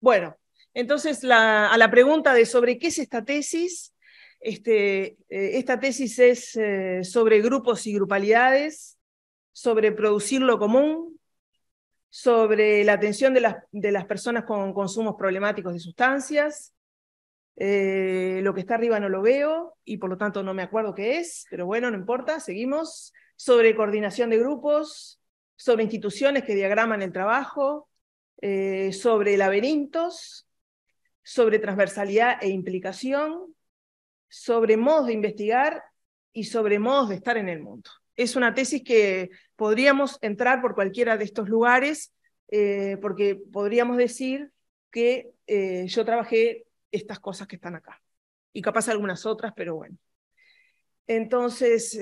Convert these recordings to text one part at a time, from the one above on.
Bueno, entonces a la pregunta de sobre qué es esta tesis, este, eh, esta tesis es eh, sobre grupos y grupalidades, sobre producir lo común, sobre la atención de las, personas con consumos problemáticos de sustancias. Eh, lo que está arriba no lo veo y por lo tanto no me acuerdo qué es, pero bueno, no importa, seguimos. Sobre coordinación de grupos, sobre instituciones que diagraman el trabajo, eh, sobre laberintos, sobre transversalidad e implicación, sobre modos de investigar y sobre modos de estar en el mundo. Es una tesis que podríamos entrar por cualquiera de estos lugares, eh, porque podríamos decir que eh, yo trabajé estas cosas que están acá, y capaz algunas otras, pero bueno. Entonces,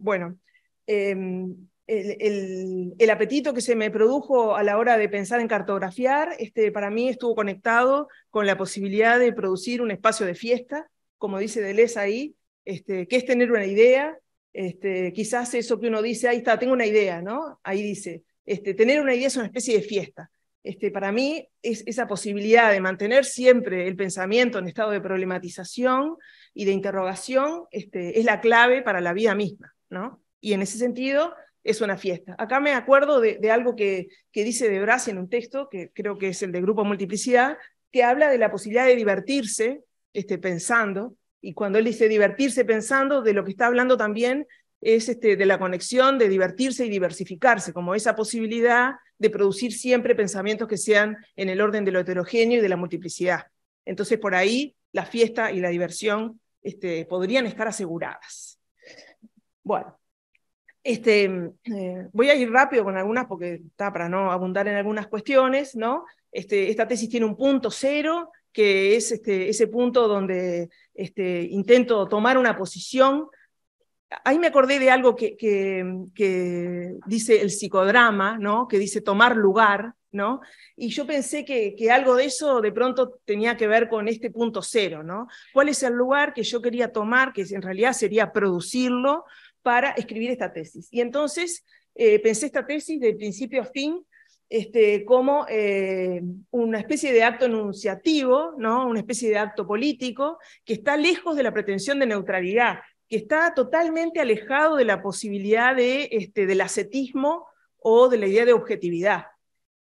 bueno, em, el, el, apetito que se me produjo a la hora de pensar en cartografiar, este, para mí estuvo conectado con la posibilidad de producir un espacio de fiesta, como dice Deleuze ahí, este, que es tener una idea, este, quizás eso que uno dice, ahí está, tengo una idea, ¿no? Ahí dice, este, tener una idea es una especie de fiesta. Este, para mí es esa posibilidad de mantener siempre el pensamiento en estado de problematización y de interrogación este, es la clave para la vida misma, ¿no? Y en ese sentido, es una fiesta. Acá me acuerdo de, algo que, dice de en un texto, que creo que es el de Grupo Multiplicidad, que habla de la posibilidad de divertirse este, pensando, y cuando él dice divertirse pensando, de lo que está hablando también es este, de la conexión, de divertirse y diversificarse, como esa posibilidad de producir siempre pensamientos que sean en el orden de lo heterogéneo y de la multiplicidad. Entonces, por ahí, la fiesta y la diversión este, podrían estar aseguradas. Bueno, este, eh, voy a ir rápido con algunas porque está para no abundar en algunas cuestiones, este, esta tesis tiene un punto cero, que es este, ese punto donde intento tomar una posición. Ahí me acordé de algo que, dice el psicodrama, que dice tomar lugar, y yo pensé que, algo de eso de pronto tenía que ver con este punto cero. ¿no? ¿Cuál es el lugar que yo quería tomar, que en realidad sería producirlo, para escribir esta tesis. Y entonces eh, pensé esta tesis de principio a fin este, como eh, una especie de acto enunciativo, ¿no? una especie de acto político que está lejos de la pretensión de neutralidad, que está totalmente alejado de la posibilidad de, este, del ascetismo o de la idea de objetividad.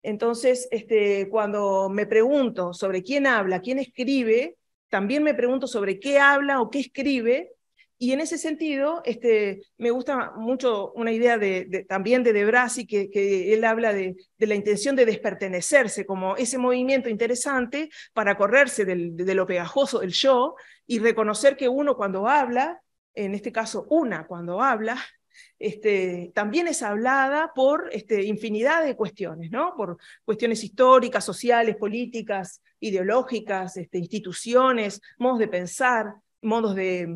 Entonces, este, cuando me pregunto sobre quién habla, quién escribe, también me pregunto sobre qué habla o qué escribe y en ese sentido, este, me gusta mucho una idea de, también de De Brasi, que, que él habla de, la intención de despertenecerse, como ese movimiento interesante para correrse de lo pegajoso del yo y reconocer que uno cuando habla, en este caso una cuando habla, este, también es hablada por este, infinidad de cuestiones, ¿no? por cuestiones históricas, sociales, políticas, ideológicas, este, instituciones, modos de pensar, modos de,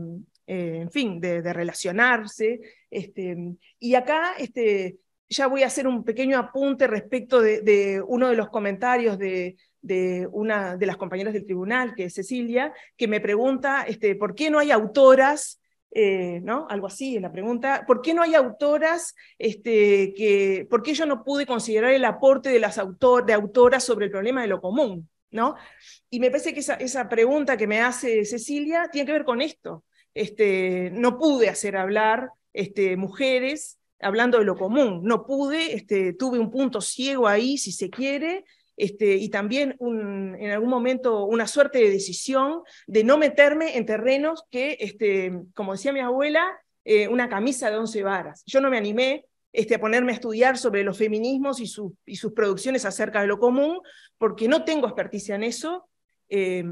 eh, en fin, de, relacionarse. Este, y acá este, ya voy a hacer un pequeño apunte respecto de, uno de los comentarios de, una de las compañeras del tribunal, que es Cecilia, que me pregunta este, por qué no hay autoras. Eh, ¿no? Algo así en la pregunta. ¿Por qué no hay autoras? Este, que, ¿Por qué yo no pude considerar el aporte de las autor, de autoras sobre el problema de lo común? ¿no? Y me parece que esa pregunta que me hace Cecilia tiene que ver con esto este, no pude hacer hablar este, mujeres hablando de lo común, no pude, este, tuve un punto ciego ahí, si se quiere, este, y también en algún momento una suerte de decisión de no meterme en terrenos que, como decía mi abuela, eh, una camisa de once varas. Yo no me animé este, a ponerme a estudiar sobre los feminismos y, sus producciones acerca de lo común, porque no tengo experticia en eso. Eh,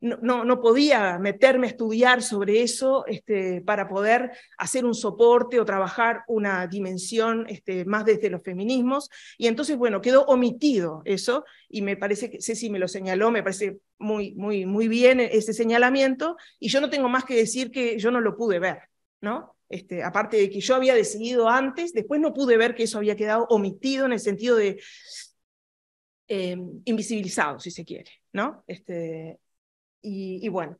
no, no, podía meterme a estudiar sobre eso este, para poder hacer un soporte o trabajar una dimensión este, más desde los feminismos. Y entonces, bueno, quedó omitido eso y me parece que Ceci me lo señaló, me parece muy, muy, muy bien ese señalamiento y yo no tengo más que decir que yo no lo pude ver, ¿no? Este, aparte de que yo había decidido antes, después no pude ver que eso había quedado omitido en el sentido de em, invisibilizado, si se quiere, ¿no? Este, y, bueno,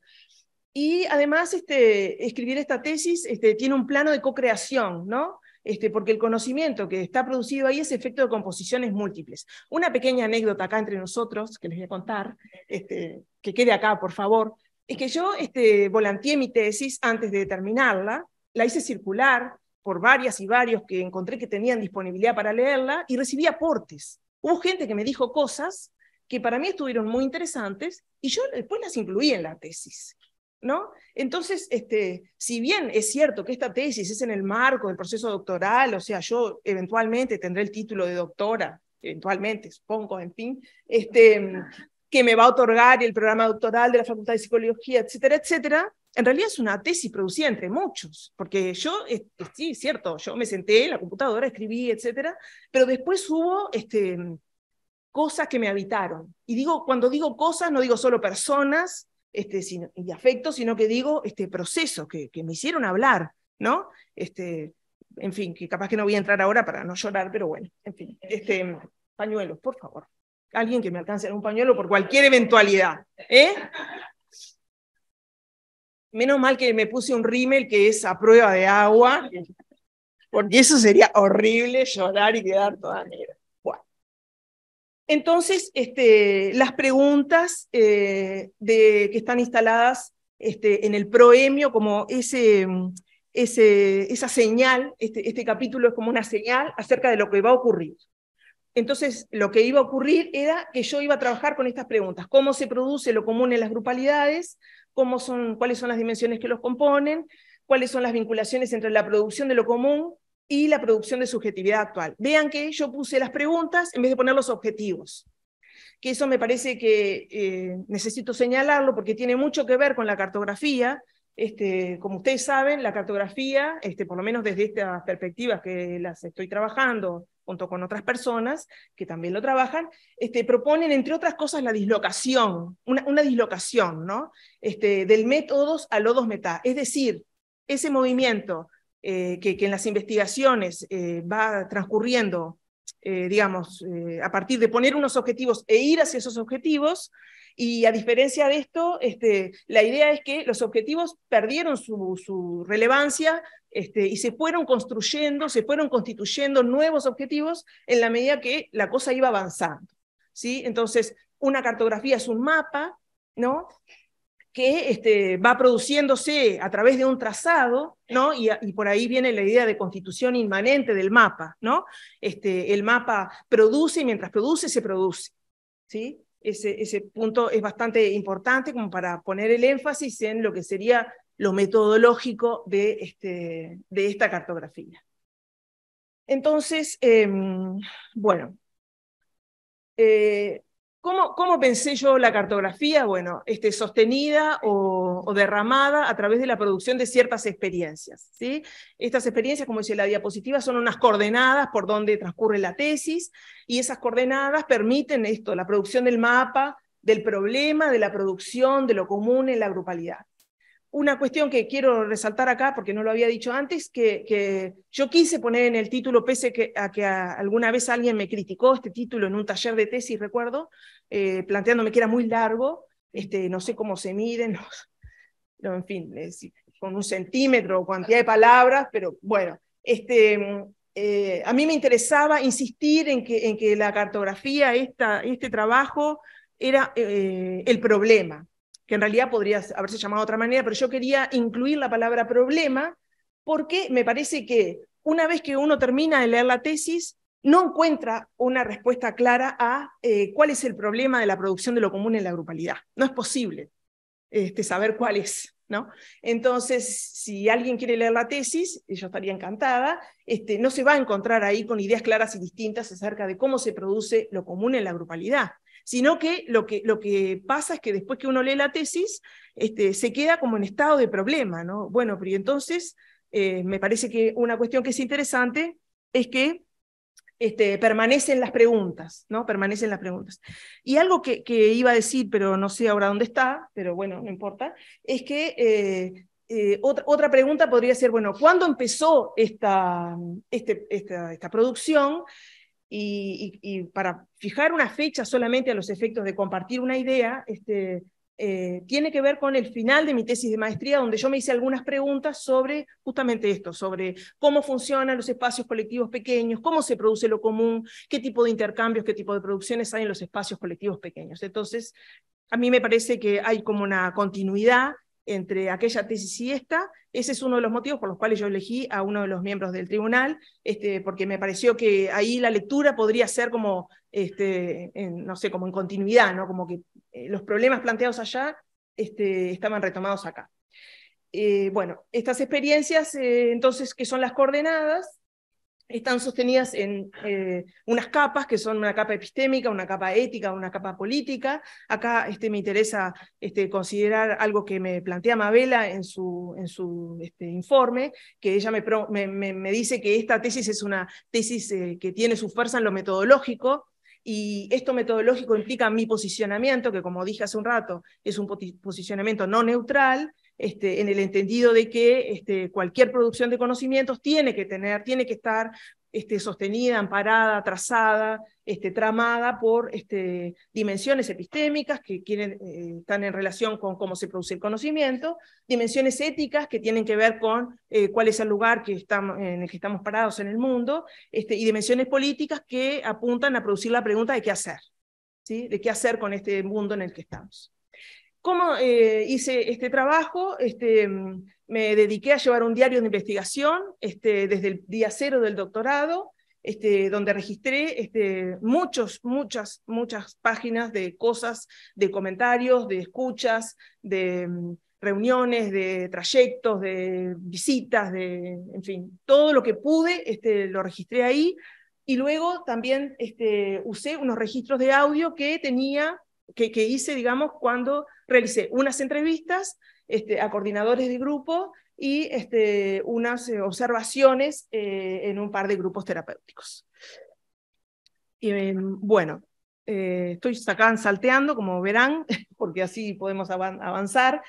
y además, este, escribir esta tesis este, tiene un plano de co-creación, ¿no? Este, porque el conocimiento que está producido ahí es efecto de composiciones múltiples. Una pequeña anécdota acá entre nosotros, que les voy a contar, este, que quede acá, por favor, es que yo este, volanteé mi tesis antes de terminarla, la hice circular por varias y varios que encontré que tenían disponibilidad para leerla y recibí aportes. Hubo gente que me dijo cosas que para mí estuvieron muy interesantes y yo después las incluí en la tesis. ¿No? Entonces, este, si bien es cierto que esta tesis es en el marco del proceso doctoral, o sea, yo eventualmente tendré el título de doctora, eventualmente, supongo, en fin, este, que me va a otorgar el programa doctoral de la Facultad de Psicología, etcétera, etcétera, en realidad es una tesis producida entre muchos, porque yo, este, sí, cierto, yo me senté en la computadora, escribí, etcétera, pero después hubo este, cosas que me habitaron. Y digo, cuando digo cosas, no digo solo personas este, sino, y afectos, sino que digo este, procesos que, me hicieron hablar, ¿no? Este, en fin, que capaz que no voy a entrar ahora para no llorar, pero bueno, en fin. Este, pañuelos, por favor. Alguien que me alcance un pañuelo por cualquier eventualidad. ¿eh? Menos mal que me puse un rímel que es a prueba de agua, porque eso sería horrible llorar y quedar toda negra. Entonces, este, las preguntas eh, que están instaladas este, en el proemio, como esa señal, este, este, capítulo es como una señal acerca de lo que va a ocurrir. Entonces, lo que iba a ocurrir era que yo iba a trabajar con estas preguntas. ¿Cómo se produce lo común en las grupalidades? ¿Cuáles son las dimensiones que los componen? ¿Cuáles son las vinculaciones entre la producción de lo común y la producción de subjetividad actual. Vean que yo puse las preguntas en vez de poner los objetivos, que eso me parece que eh, necesito señalarlo porque tiene mucho que ver con la cartografía. Este, como ustedes saben, la cartografía, este, por lo menos desde estas perspectivas que las estoy trabajando junto con otras personas que también lo trabajan, este, proponen, entre otras cosas, la dislocación, una, dislocación, ¿no? Este, del métodos al dos meta Es decir, ese movimiento eh, que, en las investigaciones eh, va transcurriendo, eh, digamos, a partir de poner unos objetivos e ir hacia esos objetivos, y a diferencia de esto, este, la idea es que los objetivos perdieron su, relevancia este, y se fueron construyendo, se fueron constituyendo nuevos objetivos en la medida que la cosa iba avanzando. ¿sí? Entonces, una cartografía es un mapa, ¿no? que este, va produciéndose a través de un trazado, ¿no? Y, por ahí viene la idea de constitución inmanente del mapa, ¿no? Este, el mapa produce y mientras produce, se produce, ¿sí? Ese, punto es bastante importante como para poner el énfasis en lo que sería lo metodológico de, este, de esta cartografía. Entonces, em, bueno, eh, ¿Cómo, pensé yo la cartografía? Bueno, este, sostenida o, derramada a través de la producción de ciertas experiencias. ¿sí? Estas experiencias, como dice la diapositiva, son unas coordenadas por donde transcurre la tesis y esas coordenadas permiten esto, la producción del mapa, del problema, de la producción, de lo común en la grupalidad una cuestión que quiero resaltar acá, porque no lo había dicho antes, que, yo quise poner en el título, pese a que alguna vez alguien me criticó este título en un taller de tesis, recuerdo, eh, planteándome que era muy largo, este, no sé cómo se miden, no, en fin, con un centímetro o cantidad de palabras, pero bueno, este, eh, a mí me interesaba insistir en que, en que la cartografía, esta, este trabajo, era eh, el problema, que en realidad podría haberse llamado de otra manera, pero yo quería incluir la palabra problema porque me parece que una vez que uno termina de leer la tesis, no encuentra una respuesta clara a eh, cuál es el problema de la producción de lo común en la grupalidad. No es posible este, saber cuál es. ¿no? Entonces, si alguien quiere leer la tesis, yo estaría encantada, este, no se va a encontrar ahí con ideas claras y distintas acerca de cómo se produce lo común en la grupalidad sino que lo que, lo que pasa es que después que uno lee la tesis, este, se queda como en estado de problema, ¿no? Bueno, pero entonces eh, me parece que una cuestión que es interesante es que este, permanecen las preguntas, ¿no? Permanecen las preguntas. Y algo que, que, iba a decir, pero no sé ahora dónde está, pero bueno, no importa, es que eh, eh, otra, pregunta podría ser, bueno, ¿cuándo empezó esta, este, esta, esta producción? y, para fijar una fecha solamente a los efectos de compartir una idea, este, eh, tiene que ver con el final de mi tesis de maestría, donde yo me hice algunas preguntas sobre justamente esto, sobre cómo funcionan los espacios colectivos pequeños, cómo se produce lo común, qué tipo de intercambios, qué tipo de producciones hay en los espacios colectivos pequeños. Entonces, a mí me parece que hay como una continuidad entre aquella tesis y esta. Ese es uno de los motivos por los cuales yo elegí a uno de los miembros del tribunal, este, porque me pareció que ahí la lectura podría ser como, este, en, no sé, como en continuidad, ¿no? como que eh, los problemas planteados allá este, estaban retomados acá. Eh, bueno, estas experiencias, eh, entonces, que son las coordenadas, están sostenidas en eh, unas capas que son una capa epistémica, una capa ética, una capa política. Acá este, me interesa este, considerar algo que me plantea Mabela en su, este, informe, que ella me, dice que esta tesis es una tesis eh, que tiene su fuerza en lo metodológico, y esto metodológico implica mi posicionamiento, que como dije hace un rato, es un posicionamiento no neutral, este, en el entendido de que este, cualquier producción de conocimientos tiene que tener, tiene que estar este, sostenida, amparada, trazada, tramada por dimensiones epistémicas que eh, están en relación con cómo se produce el conocimiento, dimensiones éticas que tienen que ver con eh, cuál es el lugar en el que estamos parados en el mundo, y dimensiones políticas que apuntan a producir la pregunta de qué hacer, de qué hacer con este mundo en el que estamos cómo eh, hice este trabajo, este, me dediqué a llevar un diario de investigación este, desde el día cero del doctorado, este, donde registré este, muchos, muchas, muchas páginas de cosas, de comentarios, de escuchas, de mm, reuniones, de trayectos, de visitas, de, en fin, todo lo que pude lo registré ahí. Y luego también usé unos registros de audio que tenía que, hice, digamos, cuando realicé unas entrevistas este, a coordinadores de grupo y este, unas eh, observaciones eh, en un par de grupos terapéuticos. Y, eh, bueno, estoy acá salteando, como verán, porque así podemos avanzar.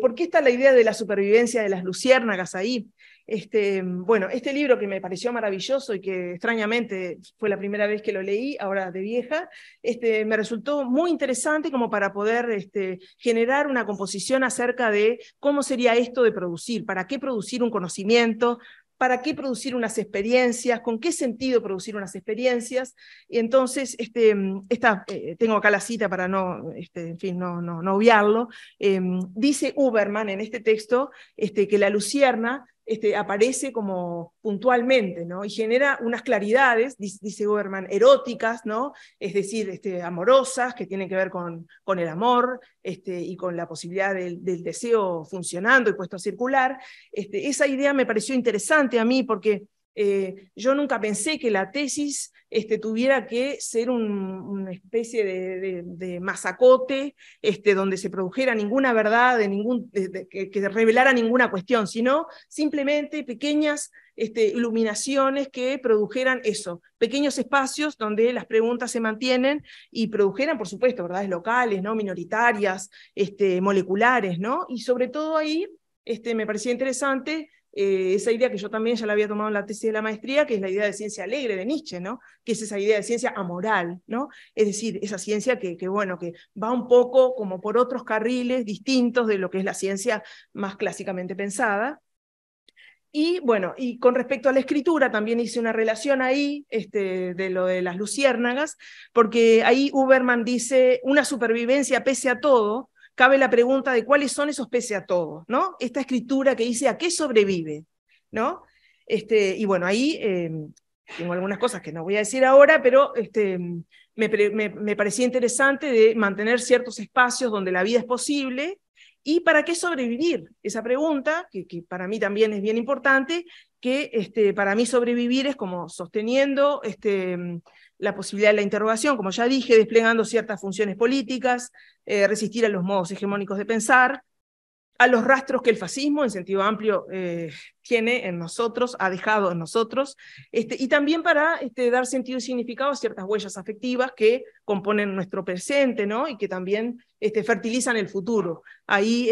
¿Por qué está la idea de la supervivencia de las luciérnagas ahí? Este, bueno, este libro que me pareció maravilloso y que extrañamente fue la primera vez que lo leí, ahora de vieja, este, me resultó muy interesante como para poder este, generar una composición acerca de cómo sería esto de producir, para qué producir un conocimiento, para qué producir unas experiencias, con qué sentido producir unas experiencias. Y entonces, este, esta, eh, tengo acá la cita para no, en fin, no, obviarlo. Em, dice Uberman en este texto que la lucierna este, aparece como puntualmente, ¿no? Y genera unas claridades, dice Goberman, eróticas, ¿no? Es decir, este, amorosas, que tienen que ver con, con el amor este, y con la posibilidad del, deseo funcionando y puesto a circular. Este, esa idea me pareció interesante a mí porque eh, yo nunca pensé que la tesis este, tuviera que ser una especie de, masacote este, donde se produjera ninguna verdad, de ningún, que, revelara ninguna cuestión, sino simplemente pequeñas este, iluminaciones que produjeran eso, pequeños espacios donde las preguntas se mantienen y produjeran, por supuesto, verdades locales, ¿no? minoritarias, moleculares, ¿no? y sobre todo ahí me parecía interesante eh, esa idea que yo también ya la había tomado en la tesis de la maestría, que es la idea de ciencia alegre de Nietzsche, ¿no? que es esa idea de ciencia amoral, ¿no? es decir, esa ciencia que, que, bueno, que va un poco como por otros carriles distintos de lo que es la ciencia más clásicamente pensada. Y bueno, y con respecto a la escritura, también hice una relación ahí este, de lo de las luciérnagas, porque ahí Uberman dice, una supervivencia pese a todo, cabe la pregunta de cuáles son esos pese a todo, ¿no? Esta escritura que dice a qué sobrevive, ¿no? Este, y bueno, ahí em, tengo algunas cosas que no voy a decir ahora, pero este, me, me, parecía interesante de mantener ciertos espacios donde la vida es posible y para qué sobrevivir. Esa pregunta, que, que para mí también es bien importante, que este, para mí sobrevivir es como sosteniendo este, la posibilidad de la interrogación, como ya dije, desplegando ciertas funciones políticas, eh, resistir a los modos hegemónicos de pensar, a los rastros que el fascismo, en sentido amplio, eh, tiene en nosotros, ha dejado en nosotros, este, y también para este, dar sentido y significado a ciertas huellas afectivas que componen nuestro presente, ¿no? Y que también este, fertilizan el futuro. Ahí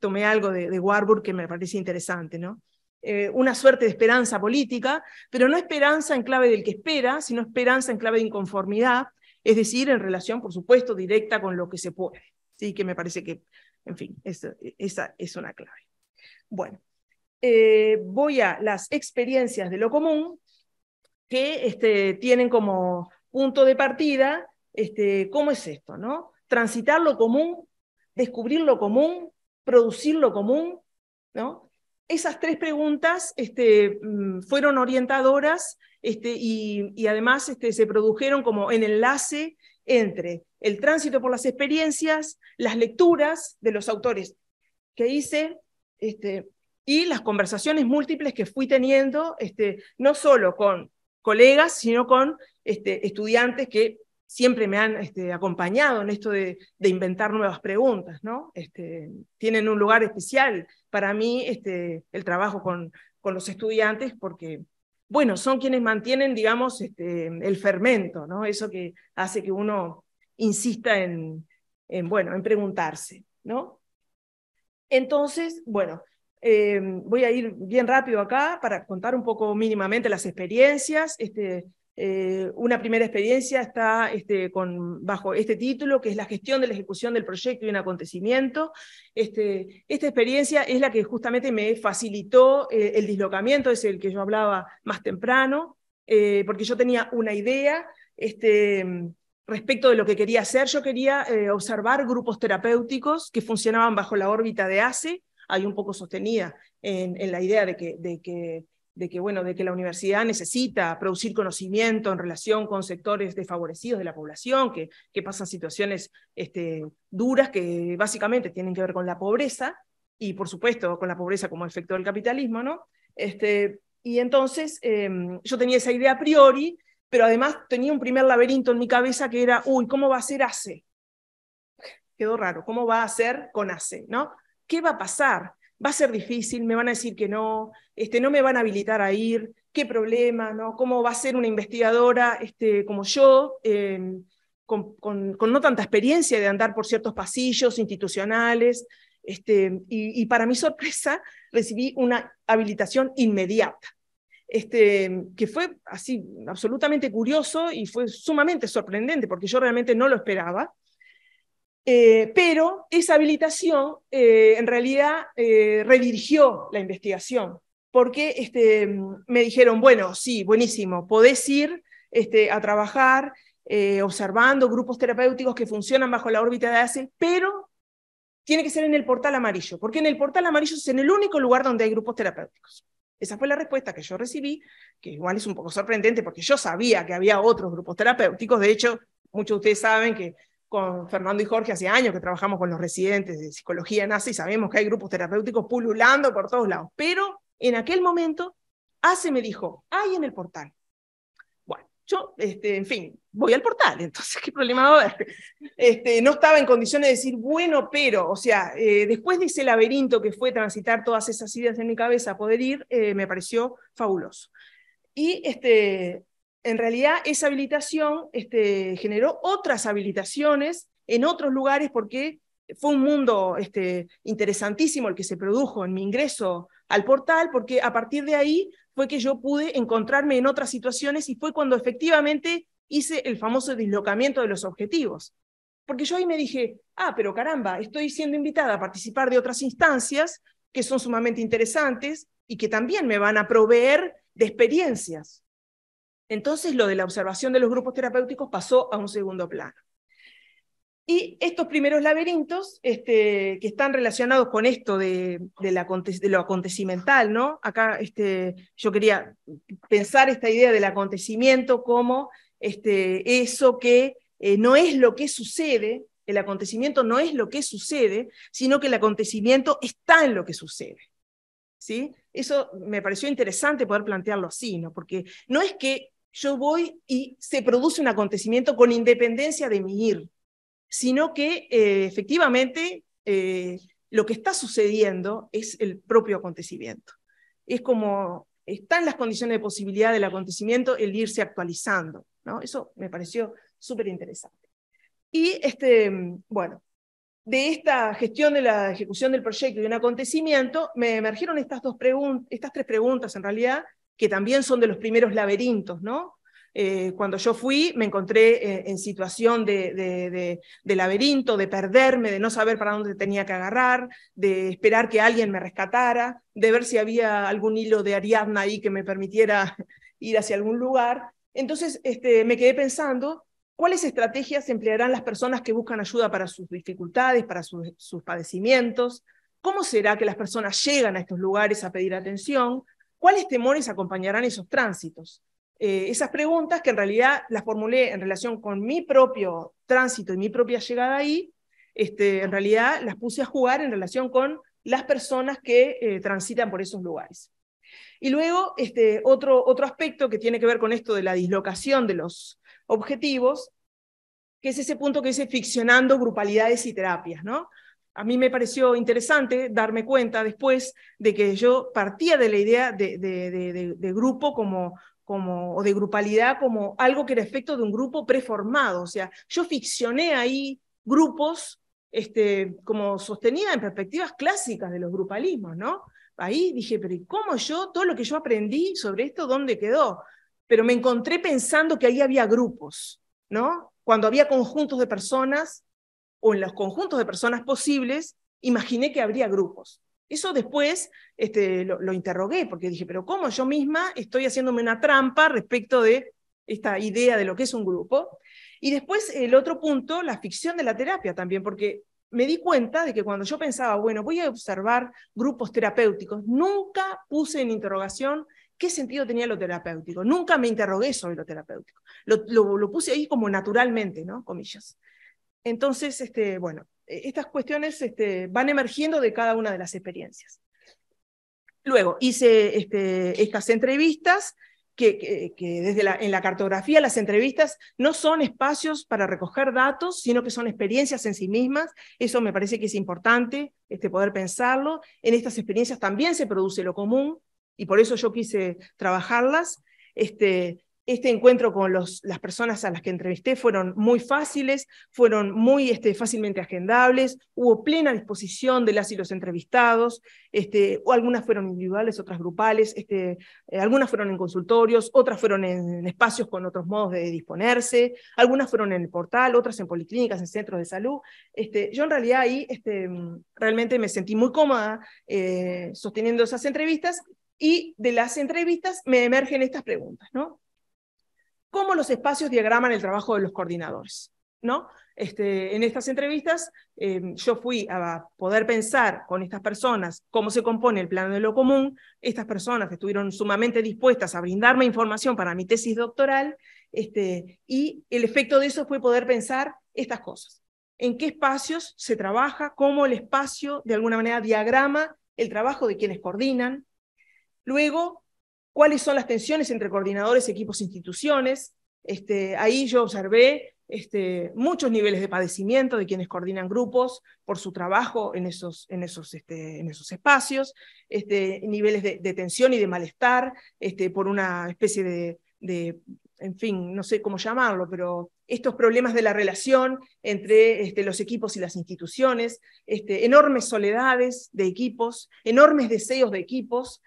tomé algo de, Warburg que me parece interesante, ¿no? Eh, una suerte de esperanza política, pero no esperanza en clave del que espera, sino esperanza en clave de inconformidad, es decir, en relación, por supuesto, directa con lo que se puede, ¿sí? que me parece que, en fin, esa es una clave. Bueno, eh, voy a las experiencias de lo común que este, tienen como punto de partida, este, ¿cómo es esto? ¿no? Transitar lo común, descubrir lo común, producir lo común, ¿no? Esas tres preguntas este, mm, fueron orientadoras este, y, además este, se produjeron como en enlace entre el tránsito por las experiencias, las lecturas de los autores que hice y las conversaciones múltiples que fui teniendo, no solo con colegas, sino con estudiantes que siempre me han este, acompañado en esto de, inventar nuevas preguntas, ¿no? Este, tienen un lugar especial para mí este, el trabajo con, los estudiantes porque, bueno, son quienes mantienen, digamos, este, el fermento, ¿no? Eso que hace que uno insista en, bueno, en preguntarse, ¿no? Entonces, bueno, eh, voy a ir bien rápido acá para contar un poco mínimamente las experiencias. Este, eh, una primera experiencia está este, con, bajo este título, que es la gestión de la ejecución del proyecto y un acontecimiento. Este, esta experiencia es la que justamente me facilitó eh, el dislocamiento es el que yo hablaba más temprano, eh, porque yo tenía una idea este, respecto de lo que quería hacer. Yo quería observar grupos terapéuticos que funcionaban bajo la órbita de ACE, hay un poco sostenida en, la idea de que de que, bueno, de que la universidad necesita producir conocimiento en relación con sectores desfavorecidos de la población, que, que pasan situaciones este, duras que básicamente tienen que ver con la pobreza, y por supuesto con la pobreza como efecto del capitalismo, ¿no? Este, y entonces em, yo tenía esa idea a priori, pero además tenía un primer laberinto en mi cabeza que era, uy, ¿cómo va a ser ACE? Quedó raro, ¿cómo va a ser con ACE? ¿no? ¿Qué va a pasar? va a ser difícil, me van a decir que no, este, no me van a habilitar a ir, qué problema, ¿no? ¿Cómo va a ser una investigadora este, como yo, em, con, no tanta experiencia de andar por ciertos pasillos institucionales? Este, y, para mi sorpresa, recibí una habilitación inmediata, este, que fue así absolutamente curioso y fue sumamente sorprendente, porque yo realmente no lo esperaba. Eh, pero esa habilitación eh, en realidad eh, redirigió la investigación, porque este, me dijeron, bueno, sí, buenísimo, podés ir este, a trabajar observando grupos terapéuticos que funcionan bajo la órbita de ACE, pero tiene que ser en el portal amarillo, porque en el portal amarillo es en el único lugar donde hay grupos terapéuticos. Esa fue la respuesta que yo recibí, que igual es un poco sorprendente porque yo sabía que había otros grupos terapéuticos, de hecho, muchos de ustedes saben que con Fernando y Jorge hace años que trabajamos con los residentes de psicología nazi y sabemos que hay grupos terapéuticos pululando por todos lados, pero en aquel momento hace me dijo, hay en el portal. Bueno, yo, este, en fin, voy al portal, entonces, ¿qué problema va a haber? Este, no estaba en condiciones de decir, bueno, pero, o sea, eh, después de ese laberinto que fue transitar todas esas ideas en mi cabeza, poder ir, eh, me pareció fabuloso. Y este, en realidad esa habilitación este, generó otras habilitaciones en otros lugares porque fue un mundo este, interesantísimo el que se produjo en mi ingreso al portal, porque a partir de ahí fue que yo pude encontrarme en otras situaciones y fue cuando efectivamente hice el famoso dislocamiento de los objetivos. Porque yo ahí me dije, ah, pero caramba, estoy siendo invitada a participar de otras instancias que son sumamente interesantes y que también me van a proveer de experiencias. Entonces lo de la observación de los grupos terapéuticos pasó a un segundo plano. Y estos primeros laberintos, este, que están relacionados con esto de, lo acontecimental, ¿no? Acá este, yo quería pensar esta idea del acontecimiento como este, eso que eh, no es lo que sucede, el acontecimiento no es lo que sucede, sino que el acontecimiento está en lo que sucede. ¿sí? Eso me pareció interesante poder plantearlo así, ¿no? porque no es que yo voy y se produce un acontecimiento con independencia de mi ir, sino que eh, efectivamente eh, lo que está sucediendo es el propio acontecimiento. Es como están las condiciones de posibilidad del acontecimiento, el irse actualizando. ¿no? Eso me pareció súper interesante. Y este, bueno, de esta gestión de la ejecución del proyecto y un acontecimiento, me emergieron estas, estas tres preguntas en realidad, que también son de los primeros laberintos, ¿no? Eh, cuando yo fui me encontré eh, en situación de, laberinto, de perderme, de no saber para dónde tenía que agarrar, de esperar que alguien me rescatara, de ver si había algún hilo de Ariadna ahí que me permitiera ir hacia algún lugar. Entonces este, me quedé pensando cuáles estrategias emplearán las personas que buscan ayuda para sus dificultades, para sus padecimientos, cómo será que las personas llegan a estos lugares a pedir atención, ¿Cuáles temores acompañarán esos tránsitos? Eh, esas preguntas que en realidad las formulé en relación con mi propio tránsito y mi propia llegada ahí, este, en realidad las puse a jugar en relación con las personas que eh, transitan por esos lugares. Y luego, este, otro, otro aspecto que tiene que ver con esto de la dislocación de los objetivos, que es ese punto que dice ficcionando grupalidades y terapias, ¿no? a mí me pareció interesante darme cuenta después de que yo partía de la idea de, grupo como, como, o de grupalidad como algo que era efecto de un grupo preformado. O sea, yo ficcioné ahí grupos este, como sostenida en perspectivas clásicas de los grupalismos, ¿no? Ahí dije, pero ¿y cómo yo, todo lo que yo aprendí sobre esto, dónde quedó? Pero me encontré pensando que ahí había grupos, ¿no? Cuando había conjuntos de personas o en los conjuntos de personas posibles, imaginé que habría grupos. Eso después este, lo, interrogué, porque dije, pero ¿cómo yo misma estoy haciéndome una trampa respecto de esta idea de lo que es un grupo? Y después el otro punto, la ficción de la terapia también, porque me di cuenta de que cuando yo pensaba, bueno, voy a observar grupos terapéuticos, nunca puse en interrogación qué sentido tenía lo terapéutico, nunca me interrogué sobre lo terapéutico, lo, lo puse ahí como naturalmente, ¿no? Comillas. Entonces, este, bueno, e, estas cuestiones este, van emergiendo de cada una de las experiencias. Luego, hice este, estas entrevistas, que, desde en la cartografía las entrevistas no son espacios para recoger datos, sino que son experiencias en sí mismas. Eso me parece que es importante este, poder pensarlo. En estas experiencias también se produce lo común y por eso yo quise trabajarlas. Este, este encuentro con las personas a las que entrevisté fueron muy fáciles, fueron muy este, fácilmente agendables, hubo plena disposición de las y los entrevistados, este, o algunas fueron individuales, otras grupales, este, eh, algunas fueron en consultorios, otras fueron en, espacios con otros modos de disponerse, algunas fueron en el portal, otras en policlínicas, en centros de salud. yo en realidad ahí mm, realmente me sentí muy cómoda eh, sosteniendo esas entrevistas y de las entrevistas me emergen estas preguntas, ¿no? cómo los espacios diagraman el trabajo de los coordinadores. ¿no? Este, en estas entrevistas em, yo fui a poder pensar con estas personas cómo se compone el plano de lo común. Estas personas estuvieron sumamente dispuestas a brindarme información para mi tesis doctoral este, y el efecto de eso fue poder pensar estas cosas. En qué espacios se trabaja, cómo el espacio de alguna manera diagrama el trabajo de quienes coordinan. Luego, cuáles son las tensiones entre coordinadores, equipos, e instituciones. Este, ahí yo observé este, muchos niveles de padecimiento de quienes coordinan grupos por su trabajo en esos, en esos, este, en esos espacios, este, niveles de, tensión y de malestar este, por una especie de, en fin, no sé cómo llamarlo, pero estos problemas de la relación entre los equipos y las instituciones, este, enormes soledades de equipos, enormes deseos de equipos,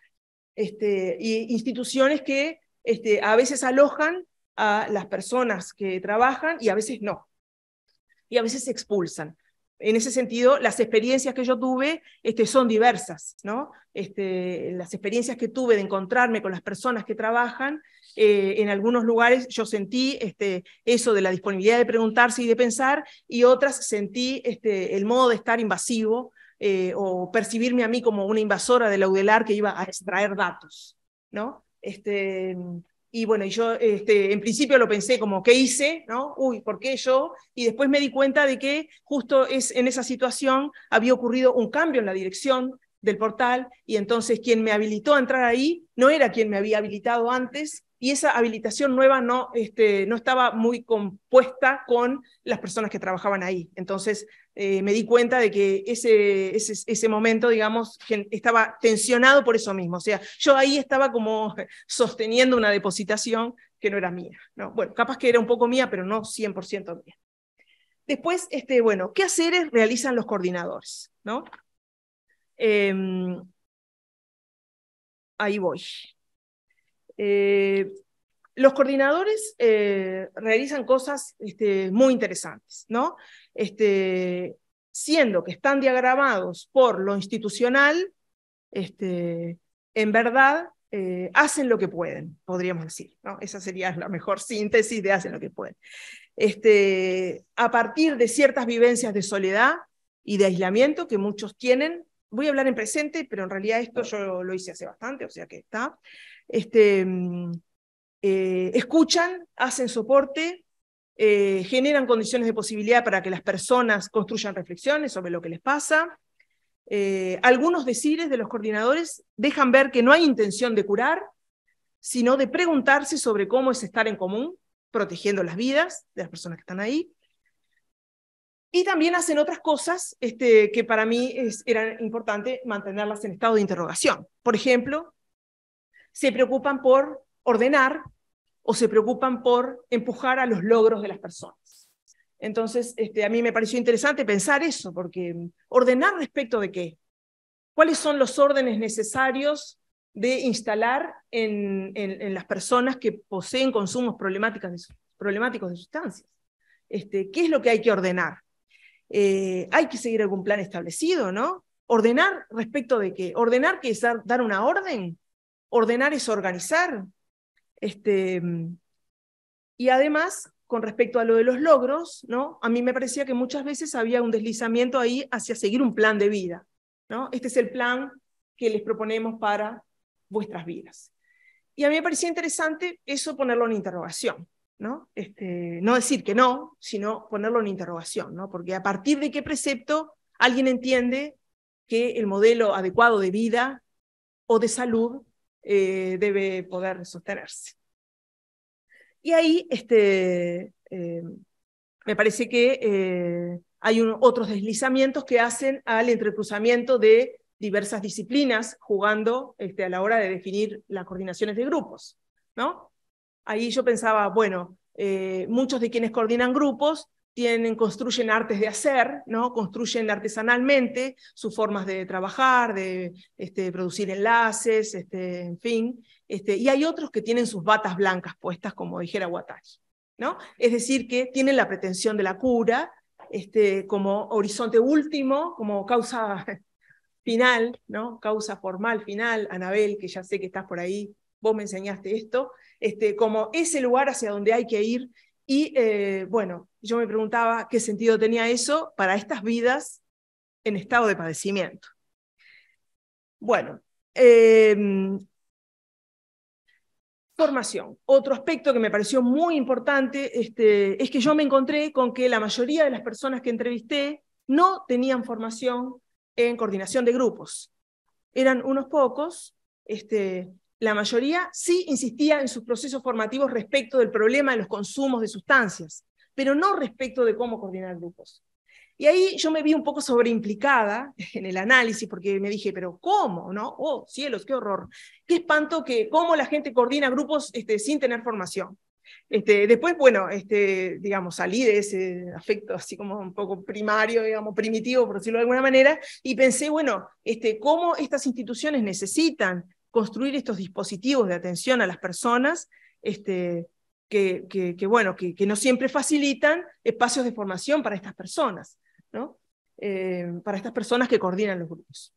este, y instituciones que este, a veces alojan a las personas que trabajan y a veces no, y a veces se expulsan. En ese sentido, las experiencias que yo tuve este, son diversas, ¿no? Este, las experiencias que tuve de encontrarme con las personas que trabajan, eh, en algunos lugares yo sentí eso de la disponibilidad de preguntarse y de pensar, y otras sentí el modo de estar invasivo eh, o percibirme a mí como una invasora del Audelar que iba a extraer datos, ¿no? Este, y bueno, yo este, en principio lo pensé como, ¿qué hice? ¿No? Uy, ¿por qué yo? Y después me di cuenta de que justo es, en esa situación había ocurrido un cambio en la dirección del portal y entonces quien me habilitó a entrar ahí no era quien me había habilitado antes, y esa habilitación nueva no, este, no estaba muy compuesta con las personas que trabajaban ahí. Entonces eh, me di cuenta de que ese, ese, momento, digamos, estaba tensionado por eso mismo. O sea, yo ahí estaba como sosteniendo una depositación que no era mía. ¿no? Bueno, capaz que era un poco mía, pero no 100% mía. Después, este, bueno, ¿qué haceres realizan los coordinadores? ¿no? Em, ahí voy. Eh, los coordinadores eh, realizan cosas este, muy interesantes, ¿no? Este, siendo que están diagramados por lo institucional, este, en verdad eh, hacen lo que pueden, podríamos decir. Esa sería la mejor síntesis de hacen lo que pueden. a partir de ciertas vivencias de soledad y de aislamiento que muchos tienen, voy a hablar en presente, pero en realidad esto yo lo hice hace bastante, o sea que está. Este, mm, eh, escuchan, hacen soporte, eh, generan condiciones de posibilidad para que las personas construyan reflexiones sobre lo que les pasa. Eh, algunos decires de los coordinadores dejan ver que no hay intención de curar, sino de preguntarse sobre cómo es estar en común, protegiendo las vidas de las personas que están ahí. Y también hacen otras cosas este, que para mí es, importante mantenerlas en estado de interrogación. Por ejemplo, se preocupan por ordenar o se preocupan por empujar a los logros de las personas. Entonces, este, a mí me pareció interesante pensar eso, porque mm, ordenar respecto de qué, cuáles son los órdenes necesarios de instalar en, las personas que poseen consumos problemáticos de, sustancias. Este, ¿Qué es lo que hay que ordenar? Eh, hay que seguir algún plan establecido, ¿no? Ordenar respecto de qué. Ordenar que es dar una orden, Ordenar es organizar. Este, y además, con respecto a lo de los logros, ¿no? a mí me parecía que muchas veces había un deslizamiento ahí hacia seguir un plan de vida. ¿no? Este es el plan que les proponemos para vuestras vidas. Y a mí me parecía interesante eso ponerlo en interrogación, ¿no? Este, no decir que no, sino ponerlo en interrogación, ¿no? Porque a partir de qué precepto alguien entiende que el modelo adecuado de vida o de salud eh, debe poder sostenerse. Y ahí este, eh, me parece que eh, hay otros deslizamientos que hacen al entrecruzamiento de diversas disciplinas jugando este, a la hora de definir las coordinaciones de grupos. ¿no? Ahí yo pensaba, bueno, muchos de quienes coordinan grupos construyen artes de hacer, ¿no? construyen artesanalmente sus formas de trabajar, de este, producir enlaces, este, en fin. Este, y hay otros que tienen sus batas blancas puestas, como dijera Watashi, ¿no? Es decir, que tienen la pretensión de la cura este, como horizonte último, como causa final, ¿no? causa formal final. Anabel, que ya sé que estás por ahí, vos me enseñaste esto, este, como ese lugar hacia donde hay que ir. Y eh, bueno, yo me preguntaba qué sentido tenía eso para estas vidas en estado de padecimiento. Bueno, em, formación. Otro aspecto que me pareció muy importante este, es que yo me encontré con que la mayoría de las personas que entrevisté no tenían formación en coordinación de grupos. Eran unos pocos, este, la mayoría sí insistía en sus procesos formativos respecto del problema de los consumos de sustancias pero no respecto de cómo coordinar grupos. Y ahí yo me vi un poco sobreimplicada en el análisis, porque me dije, pero ¿cómo? ¿No? Oh, cielos, qué horror. Qué espanto que cómo la gente coordina grupos este, sin tener formación. Este, después, bueno, este, digamos, salí de ese afecto así como un poco primario, digamos, primitivo, por decirlo de alguna manera, y pensé, bueno, este, cómo estas instituciones necesitan construir estos dispositivos de atención a las personas este, que, bueno, que, no siempre facilitan espacios de formación para estas personas, eh, para estas personas que coordinan los grupos.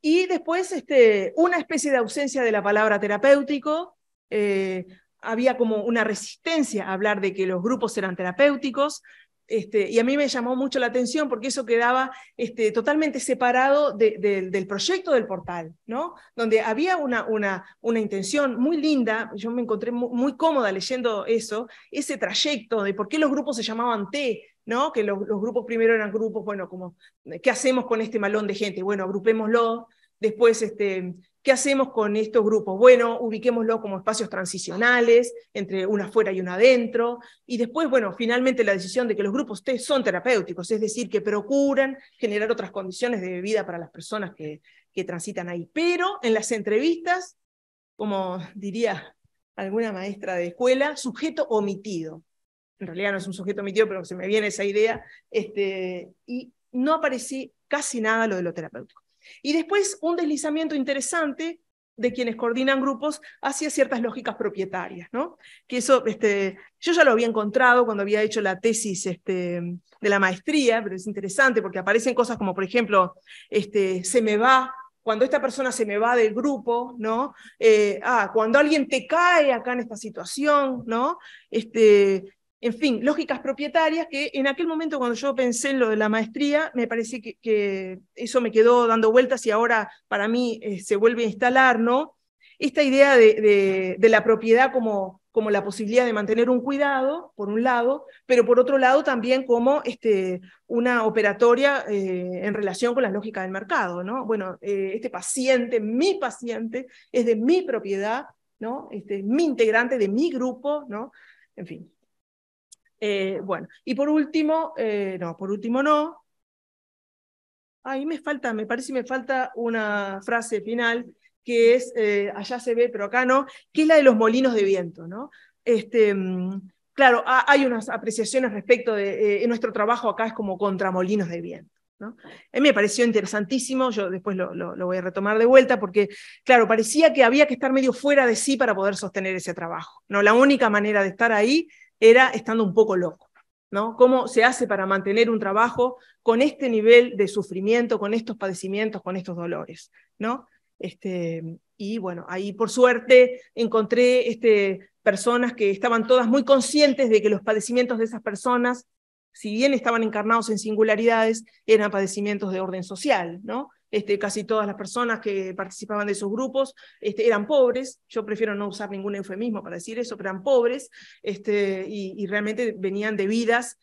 Y después, este, una especie de ausencia de la palabra terapéutico, eh, había como una resistencia a hablar de que los grupos eran terapéuticos, este, y a mí me llamó mucho la atención porque eso quedaba este, totalmente separado del proyecto del portal, ¿no? Donde había una, una, una intención muy linda, yo me encontré muy, cómoda leyendo eso, ese trayecto de por qué los grupos se llamaban T, ¿no? Que los, los grupos primero eran grupos, bueno, como, ¿qué hacemos con este malón de gente? Bueno, agrupémoslo, después este, ¿Qué hacemos con estos grupos? Bueno, ubiquémoslo como espacios transicionales, entre una afuera y una adentro, y después, bueno, finalmente la decisión de que los grupos T son terapéuticos, es decir, que procuran generar otras condiciones de vida para las personas que, que transitan ahí. Pero en las entrevistas, como diría alguna maestra de escuela, sujeto omitido. En realidad no es un sujeto omitido, pero se me viene esa idea, este, y no aparecí casi nada lo de lo terapéutico. Y después un deslizamiento interesante de quienes coordinan grupos hacia ciertas lógicas propietarias, ¿no? Que eso, este, yo ya lo había encontrado cuando había hecho la tesis este, de la maestría, pero es interesante porque aparecen cosas como, por ejemplo, este, se me va, cuando esta persona se me va del grupo, ¿no? Eh, ah, cuando alguien te cae acá en esta situación, ¿no? Este, en fin, lógicas propietarias que en aquel momento cuando yo pensé en lo de la maestría, me parece que, eso me quedó dando vueltas y ahora para mí eh, se vuelve a instalar, ¿no? Esta idea de, la propiedad como, la posibilidad de mantener un cuidado, por un lado, pero por otro lado también como este, una operatoria eh, en relación con la lógica del mercado, ¿no? Bueno, eh, este paciente, mi paciente, es de mi propiedad, ¿no? Este, mi integrante de mi grupo, ¿no? En fin. Eh, bueno, y por último, eh, no, por último no. Ahí me falta, me parece me falta una frase final que es, eh, allá se ve, pero acá no, que es la de los molinos de viento, ¿no? Este, mm, claro, hay unas apreciaciones respecto de nuestro trabajo acá es como contra molinos de viento. ¿No? A mí me pareció interesantísimo, yo después lo, lo, voy a retomar de vuelta, porque, claro, parecía que había que estar medio fuera de sí para poder sostener ese trabajo. ¿no? La única manera de estar ahí era estando un poco loco. ¿no? ¿Cómo se hace para mantener un trabajo con este nivel de sufrimiento, con estos padecimientos, con estos dolores? ¿no? Este, y bueno, ahí por suerte encontré este, personas que estaban todas muy conscientes de que los padecimientos de esas personas, si bien estaban encarnados en singularidades, eran padecimientos de orden social, ¿no? Este, casi todas las personas que participaban de esos grupos este, eran pobres, yo prefiero no usar ningún eufemismo para decir eso, pero eran pobres, este, y, realmente venían de vidas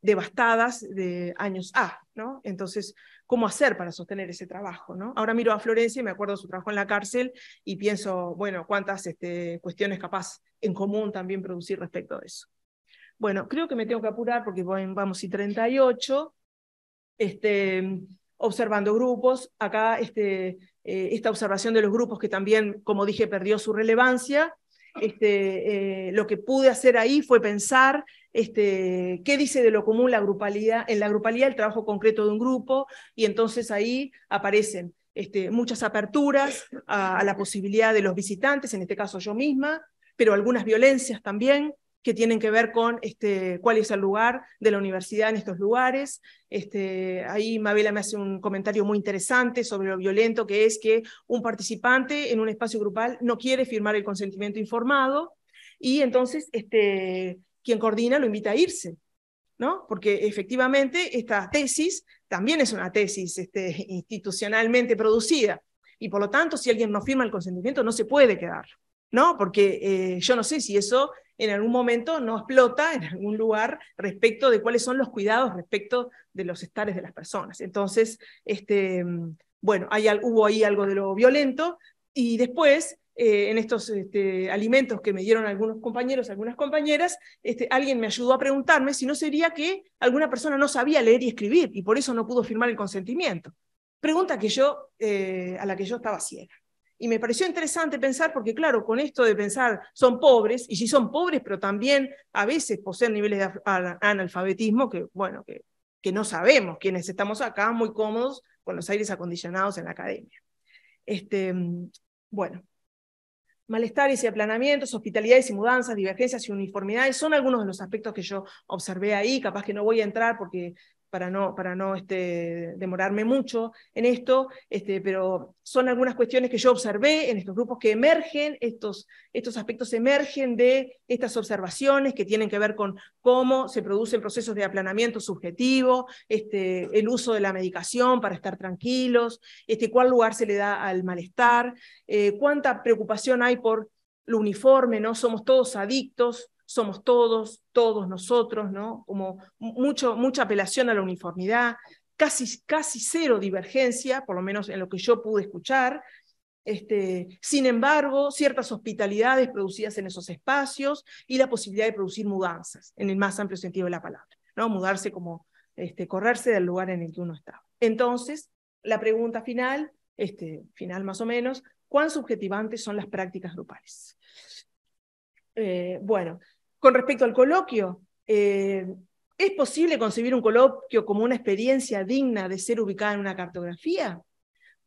devastadas de años A, ¿no? Entonces, ¿cómo hacer para sostener ese trabajo, ¿no? Ahora miro a Florencia y me acuerdo de su trabajo en la cárcel y pienso, bueno, cuántas este, cuestiones capaz en común también producir respecto a eso. Bueno, creo que me tengo que apurar porque vamos y 38. Este, observando grupos. Acá este, eh, esta observación de los grupos que también, como dije, perdió su relevancia. Este, eh, lo que pude hacer ahí fue pensar este, qué dice de lo común la grupalidad, en la grupalidad el trabajo concreto de un grupo, y entonces ahí aparecen este, muchas aperturas a la posibilidad de los visitantes, en este caso yo misma, pero algunas violencias también, que tienen que ver con este, cuál es el lugar de la universidad en estos lugares. Este, ahí Mabela me hace un comentario muy interesante sobre lo violento que es que un participante en un espacio grupal no quiere firmar el consentimiento informado y entonces este, quien coordina lo invita a irse. ¿No? Porque efectivamente esta tesis también es una tesis este, institucionalmente producida y por lo tanto si alguien no firma el consentimiento no se puede quedar, ¿no? Porque eh, yo no sé si eso en algún momento no explota en algún lugar respecto de cuáles son los cuidados respecto de los estares de las personas. Entonces, este, bueno, hubo ahí algo de lo violento y después... Eh, en estos este, alimentos que me dieron algunos compañeros, algunas compañeras, este, alguien me ayudó a preguntarme si no sería que alguna persona no sabía leer y escribir y por eso no pudo firmar el consentimiento. Pregunta que yo, eh, a la que yo estaba ciega. Y me pareció interesante pensar, porque claro, con esto de pensar, son pobres, y si son pobres, pero también a veces poseen niveles de analfabetismo que, bueno, que, que no sabemos quienes estamos acá, muy cómodos con los aires acondicionados en la academia. Este, bueno, Malestares y aplanamientos, hospitalidades y mudanzas, divergencias y uniformidades son algunos de los aspectos que yo observé ahí. Capaz que no voy a entrar porque para no, para no este, demorarme mucho en esto, este, pero son algunas cuestiones que yo observé en estos grupos que emergen, estos, estos aspectos emergen de estas observaciones que tienen que ver con cómo se producen procesos de aplanamiento subjetivo, este, el uso de la medicación para estar tranquilos, este, cuál lugar se le da al malestar, eh, cuánta preocupación hay por lo uniforme, ¿no? Somos todos adictos, somos todos, todos nosotros, ¿no? Como mucho, mucha apelación a la uniformidad, casi, casi cero divergencia, por lo menos en lo que yo pude escuchar. Este, sin embargo, ciertas hospitalidades producidas en esos espacios y la posibilidad de producir mudanzas, en el más amplio sentido de la palabra, ¿no? Mudarse como este, correrse del lugar en el que uno estaba. Entonces, la pregunta final, este, final más o menos, ¿cuán subjetivantes son las prácticas grupales? Eh, bueno, con respecto al coloquio, eh, ¿es posible concebir un coloquio como una experiencia digna de ser ubicada en una cartografía?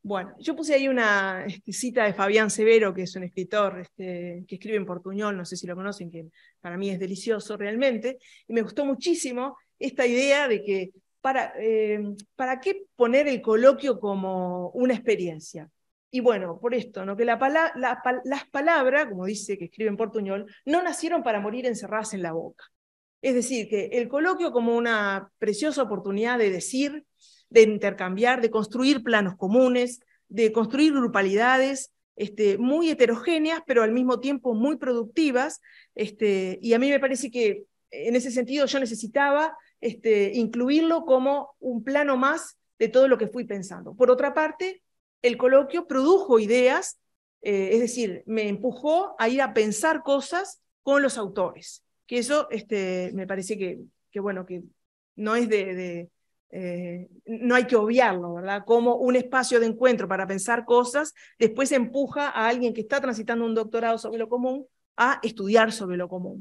Bueno, yo puse ahí una este, cita de Fabián Severo, que es un escritor este, que escribe en portuñol, no sé si lo conocen, que para mí es delicioso realmente, y me gustó muchísimo esta idea de que para, eh, para qué poner el coloquio como una experiencia. Y bueno, por esto, ¿no? que la las palabras, como dice que escribe en Portuñol, no nacieron para morir encerradas en la boca. Es decir, que el coloquio como una preciosa oportunidad de decir, de intercambiar, de construir planos comunes, de construir grupalidades este, muy heterogéneas, pero al mismo tiempo muy productivas. Este, y a mí me parece que en ese sentido yo necesitaba este, incluirlo como un plano más de todo lo que fui pensando. Por otra parte, el coloquio produjo ideas, eh, es decir, me empujó a ir a pensar cosas con los autores, que eso este, me parece que, bueno, que no es de, eh, no hay que obviarlo, ¿verdad? Como un espacio de encuentro para pensar cosas, después empuja a alguien que está transitando un doctorado sobre lo común a estudiar sobre lo común.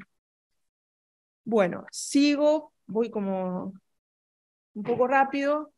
Bueno, sigo, voy como un poco rápido.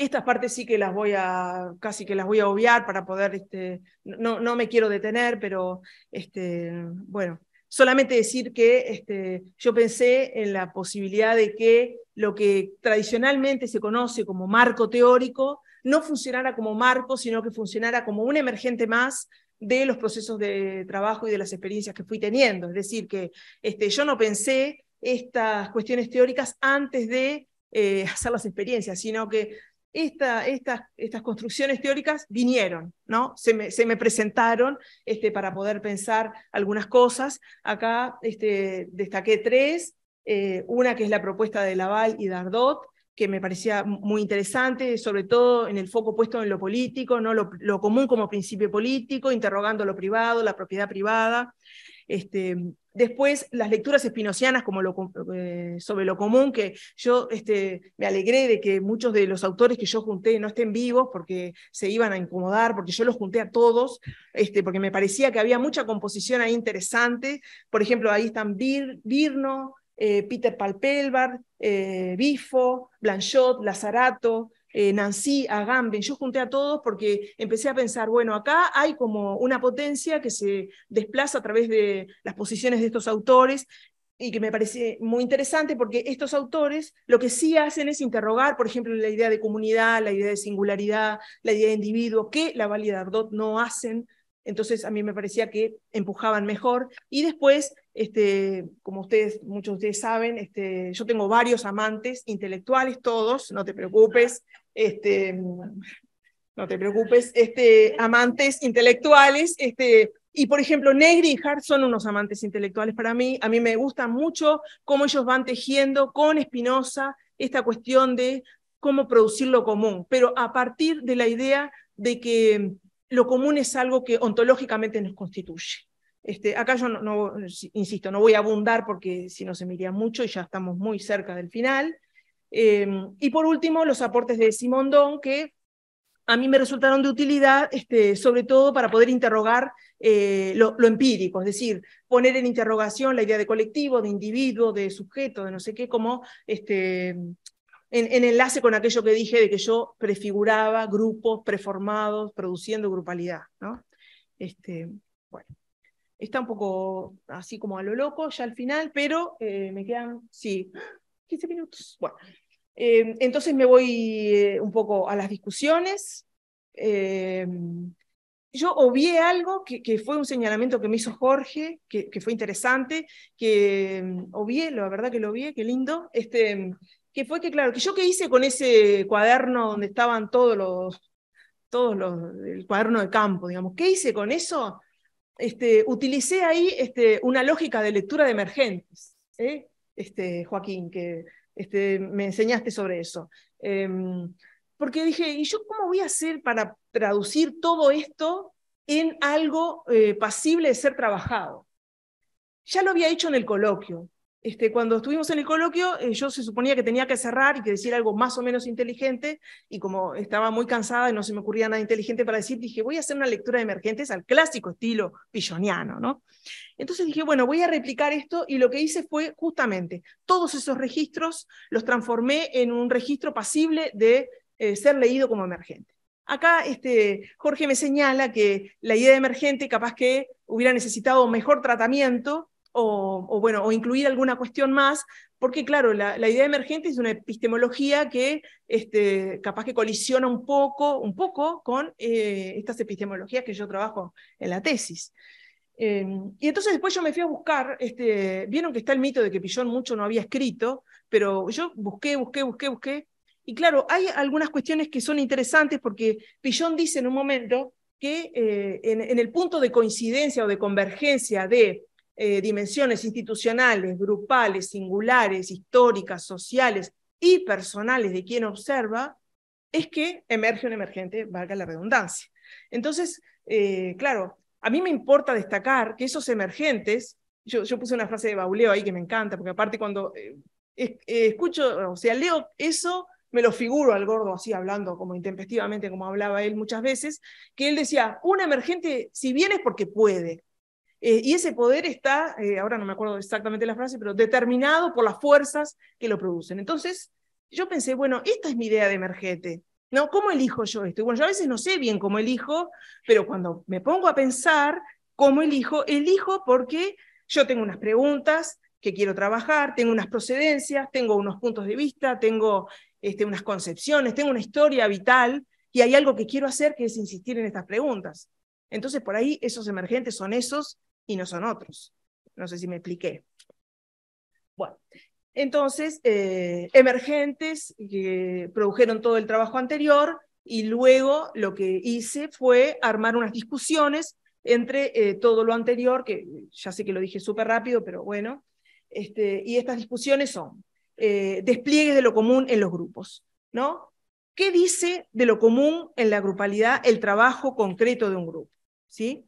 Estas partes sí que las voy a, casi que las voy a obviar para poder, este, no, no me quiero detener, pero este, bueno, solamente decir que este, yo pensé en la posibilidad de que lo que tradicionalmente se conoce como marco teórico no funcionara como marco, sino que funcionara como un emergente más de los procesos de trabajo y de las experiencias que fui teniendo. Es decir, que este, yo no pensé estas cuestiones teóricas antes de eh, hacer las experiencias, sino que esta, estas, estas construcciones teóricas vinieron, ¿no? Se me, presentaron este, para poder pensar algunas cosas. Acá este, destaqué tres, eh, una que es la propuesta de Laval y Dardot, que me parecía muy interesante, sobre todo en el foco puesto en lo político, ¿no? lo, lo común como principio político, interrogando lo privado, la propiedad privada. Este, después, las lecturas espinocianas como eh, sobre lo común, que yo este, me alegré de que muchos de los autores que yo junté no estén vivos porque se iban a incomodar, porque yo los junté a todos, este, porque me parecía que había mucha composición ahí interesante. Por ejemplo, ahí están Birno, eh, Peter Palpelbar, eh, Bifo, Blanchot, Lazarato, eh, Nancy, Agamben, yo junté a todos porque empecé a pensar, bueno, acá hay como una potencia que se desplaza a través de las posiciones de estos autores y que me parece muy interesante porque estos autores lo que sí hacen es interrogar, por ejemplo, la idea de comunidad, la idea de singularidad, la idea de individuo, que la Valida Ardot no hacen. Entonces a mí me parecía que empujaban mejor. Y después, este, como ustedes, muchos de ustedes saben, este, yo tengo varios amantes intelectuales, todos, no te preocupes, este, no te preocupes, este, amantes intelectuales, este, y por ejemplo, Negri y Hart son unos amantes intelectuales para mí. A mí me gusta mucho cómo ellos van tejiendo con Espinosa esta cuestión de cómo producir lo común, pero a partir de la idea de que lo común es algo que ontológicamente nos constituye. Este, acá yo no, insisto, no voy a abundar porque si no se me mucho y ya estamos muy cerca del final. Em, y por último, los aportes de Don que a mí me resultaron de utilidad, este, sobre todo para poder interrogar eh, lo, empírico, es decir, poner en interrogación la idea de colectivo, de individuo, de sujeto, de no sé qué, como este, en, enlace con aquello que dije de que yo prefiguraba grupos preformados, produciendo grupalidad. ¿no? Este, bueno, está un poco así como a lo loco ya al final, pero eh, me quedan, sí, 15 minutos. Bueno, eh, entonces me voy eh, un poco a las discusiones. Eh, yo obvié algo que, que, fue un señalamiento que me hizo Jorge, que, que fue interesante, que mm, obvié, la verdad que lo obvié, qué lindo, este, que fue que, claro, que yo qué hice con ese cuaderno donde estaban todos los, todos los, el cuaderno de campo, digamos, ¿qué hice con eso? Este, utilicé ahí este, una lógica de lectura de emergentes. ¿eh? Este, Joaquín, que este, me enseñaste sobre eso. Em, porque dije, ¿y yo cómo voy a hacer para traducir todo esto en algo eh, pasible de ser trabajado? Ya lo había hecho en el coloquio, este, cuando estuvimos en el coloquio, eh, yo se suponía que tenía que cerrar y que decir algo más o menos inteligente, y como estaba muy cansada y no se me ocurría nada inteligente para decir, dije, voy a hacer una lectura de emergentes al clásico estilo pilloniano, ¿no? Entonces dije, bueno, voy a replicar esto, y lo que hice fue justamente todos esos registros los transformé en un registro pasible de eh, ser leído como emergente. Acá este, Jorge me señala que la idea de emergente capaz que hubiera necesitado mejor tratamiento o, bueno, o incluir alguna cuestión más, porque claro, la, idea emergente es una epistemología que este, capaz que colisiona un poco, un poco con eh, estas epistemologías que yo trabajo en la tesis. Eh, y entonces después yo me fui a buscar, este, vieron que está el mito de que Pillón mucho no había escrito, pero yo busqué, busqué, busqué, busqué. Y claro, hay algunas cuestiones que son interesantes porque Pillón dice en un momento que eh, en el punto de coincidencia o de convergencia de eh, dimensiones institucionales, grupales, singulares, históricas, sociales y personales de quien observa, es que emerge un emergente, valga la redundancia. Entonces, eh, claro, a mí me importa destacar que esos emergentes, yo, yo, puse una frase de Bauleo ahí que me encanta, porque aparte cuando eh, escucho, o sea, leo eso, me lo figuro al gordo así hablando como intempestivamente, como hablaba él muchas veces, que él decía, un emergente, si viene es porque puede, eh, y ese poder está, eh, ahora no me acuerdo exactamente la frase, pero determinado por las fuerzas que lo producen. Entonces, yo pensé, bueno, esta es mi idea de emergente. ¿no? ¿Cómo elijo yo esto? Bueno, yo a veces no sé bien cómo elijo, pero cuando me pongo a pensar cómo elijo, elijo porque yo tengo unas preguntas que quiero trabajar, tengo unas procedencias, tengo unos puntos de vista, tengo este, unas concepciones, tengo una historia vital y hay algo que quiero hacer que es insistir en estas preguntas. Entonces, por ahí esos emergentes son esos y no son otros. No sé si me expliqué. Bueno, entonces, eh, emergentes que produjeron todo el trabajo anterior y luego lo que hice fue armar unas discusiones entre eh, todo lo anterior, que ya sé que lo dije súper rápido, pero bueno, este, y estas discusiones son eh, despliegues de lo común en los grupos, ¿no? ¿Qué dice de lo común en la grupalidad el trabajo concreto de un grupo? ¿Sí?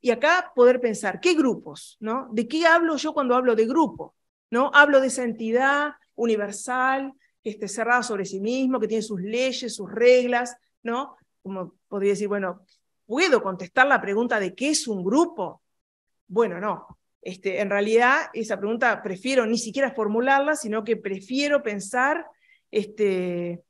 Y acá poder pensar, ¿qué grupos? ¿no? ¿De qué hablo yo cuando hablo de grupo? ¿no? Hablo de esa entidad universal, este, cerrada sobre sí mismo, que tiene sus leyes, sus reglas, ¿no? Como podría decir, bueno, ¿puedo contestar la pregunta de qué es un grupo? Bueno, no. Este, en realidad, esa pregunta prefiero ni siquiera formularla, sino que prefiero pensar este,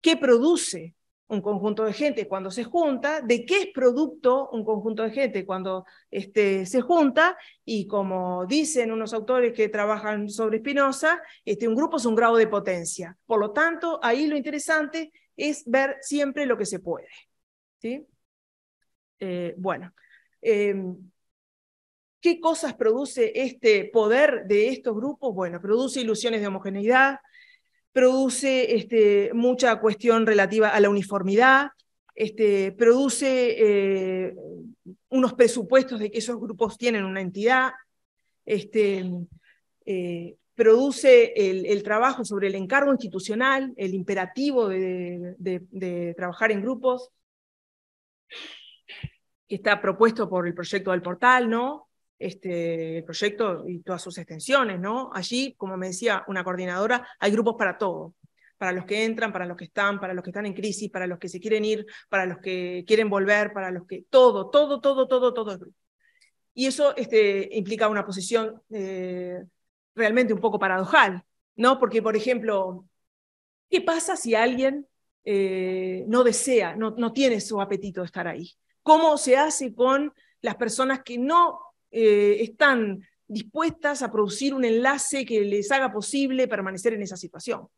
qué produce un conjunto de gente cuando se junta, de qué es producto un conjunto de gente cuando este, se junta, y como dicen unos autores que trabajan sobre Spinoza, este, un grupo es un grado de potencia. Por lo tanto, ahí lo interesante es ver siempre lo que se puede. ¿sí? Eh, bueno, em, ¿qué cosas produce este poder de estos grupos? Bueno, produce ilusiones de homogeneidad, produce este, mucha cuestión relativa a la uniformidad, este, produce eh, unos presupuestos de que esos grupos tienen una entidad, este, eh, produce el, trabajo sobre el encargo institucional, el imperativo de, de trabajar en grupos, que está propuesto por el proyecto del portal, ¿no? Este, el proyecto y todas sus extensiones, ¿no? Allí, como me decía una coordinadora, hay grupos para todo, para los que entran, para los que están, para los que están en crisis, para los que se quieren ir, para los que quieren volver, para los que todo, todo, todo, todo, todo es grupo. Y eso este, implica una posición eh, realmente un poco paradojal, ¿no? Porque, por ejemplo, ¿qué pasa si alguien eh, no desea, no, no tiene su apetito de estar ahí? ¿Cómo se hace con las personas que no eh, están dispuestas a producir un enlace que les haga posible permanecer en esa situación.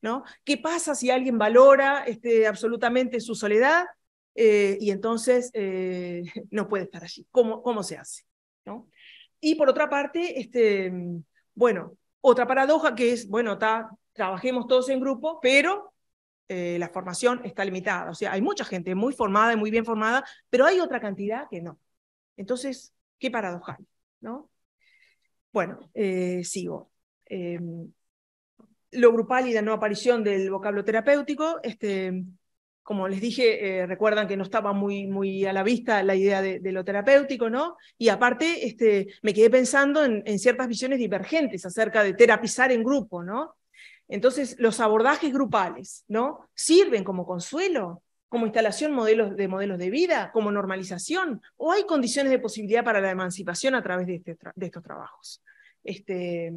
¿no? ¿Qué pasa si alguien valora este, absolutamente su soledad eh, y entonces eh, no puede estar allí? ¿Cómo, se hace? Y por otra parte, este, bueno, otra paradoja que es, bueno, ta, trabajemos todos en grupo, pero la formación está limitada. O sea, hay mucha gente muy formada y muy bien formada, pero hay otra cantidad que no. Entonces, Qué paradojal, ¿no? Bueno, eh, sigo. Em, lo grupal y la no aparición del vocablo terapéutico, este, como les dije, eh, recuerdan que no estaba muy, muy a la vista la idea de, lo terapéutico, ¿no? Y aparte, este, me quedé pensando en, en, ciertas visiones divergentes acerca de terapizar en grupo, ¿no? Entonces, los abordajes grupales, ¿no? ¿Sirven como consuelo? como instalación modelos de modelos de vida, como normalización, o hay condiciones de posibilidad para la emancipación a través de, este estos trabajos. Este,